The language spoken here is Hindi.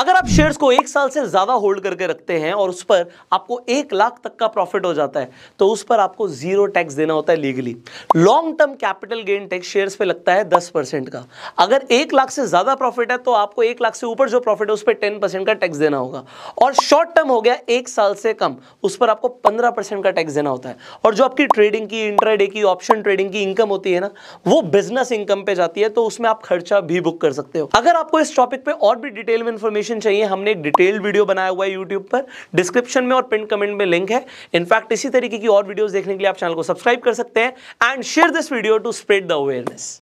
अगर आप शेयर्स को एक साल से ज़्यादा होल्ड करके रखते हैं और उस पर आपको एक लाख तक का प्रॉफिट हो जाता है तो उस पर आपको जीरो टैक्स देना होता है legally long term capital gain tax shares पे लगता है दस परसेंट का अगर एक लाख से ज़्यादा प्रॉफिट है तो आपको एक लाख से ऊपर जो प्रॉफिट है उस पर टेन परसेंट का टैक्स देना होगा और शॉर्ट टर्म हो गया एक साल से कम उस पर आपको पंद्रह का टैक्स देना होता है और जो आपकी ट्रेडिंग की इंटरडे की ऑप्शन ट्रेडिंग की इनकम होती है ना वो बिजनेस इनकम पे जाती है तो उसमें आप खर्चा भी बुक कर सकते हो अगर आपको इस टॉपिक पे और भी डिटेल में इन्फॉर्मेशन इन्फॉर्मेशन चाहिए हमने एक डिटेल्ड वीडियो बनाया हुआ है यूट्यूब पर डिस्क्रिप्शन में और प्रिंट कमेंट में लिंक है इनफैक्ट इसी तरीके की और वीडियोज देखने के लिए आप चैनल को सब्सक्राइब कर सकते हैं and share this video to spread the awareness